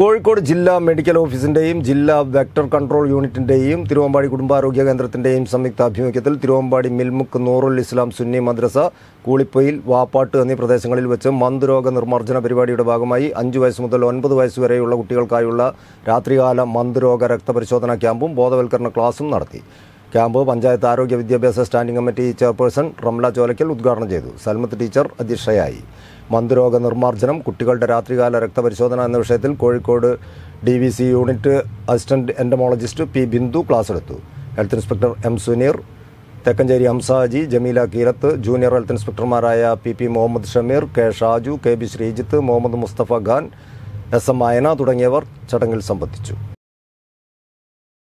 കോഴിക്കോട് ജില്ലാ മെഡിക്കൽ ഓഫീസിൻ്റെയും ജില്ലാ vector control യൂണിറ്റിൻ്റെയും Thiruvambady കുടുംബാരോഗ്യ കേന്ദ്രത്തിൻ്റെയും സംയുക്താഭിമുഖ്യത്തിൽ തിരുവമ്പാടി മിൽമുക്ക് നൂറുൽ ഇസ്ലാം സുന്നി മദ്രസ കൂളിപ്പൊയിൽ വാപ്പാട്ട് എന്നീ പ്രദേശങ്ങളിൽ വെച്ച് മന്ത്രോഗ നിർമ്മാർജ്ജന പരിപാടിയുടെ ഭാഗമായി അഞ്ച് വയസ്സ് മുതൽ ഒൻപത് വയസ്സ് വരെയുള്ള കുട്ടികൾക്കായുള്ള രാത്രികാല മന്ത്രോഗ രക്തപരിശോധനാ ക്യാമ്പും ബോധവൽക്കരണ ക്ലാസും നടത്തി ക്യാമ്പ് പഞ്ചായത്ത് ആരോഗ്യ വിദ്യാഭ്യാസ standing committee chairperson Ramla Cholakkal ഉദ്ഘാടനം ചെയ്തു സൽമത്ത് ടീച്ചർ അധ്യക്ഷയായി മന്ത്രോഗ നിർമ്മാർജ്ജനം കുട്ടികളുടെ രാത്രികാല രക്തപരിശോധന എന്ന വിഷയത്തിൽ Kozhikode D V C unit assistant entomologist P Bindu class എടുത്തു health inspector M Suneer Thekkencheri Hamsaji Jameela Keerath junior health ഇൻസ്പെക്ടർമാരായ P P Muhammad Shameer K Shaju K B Sreejith Muhammad Mustafa Khan S M Ayana തുടങ്ങിയവർ ചടങ്ങിൽ സംബന്ധിച്ചു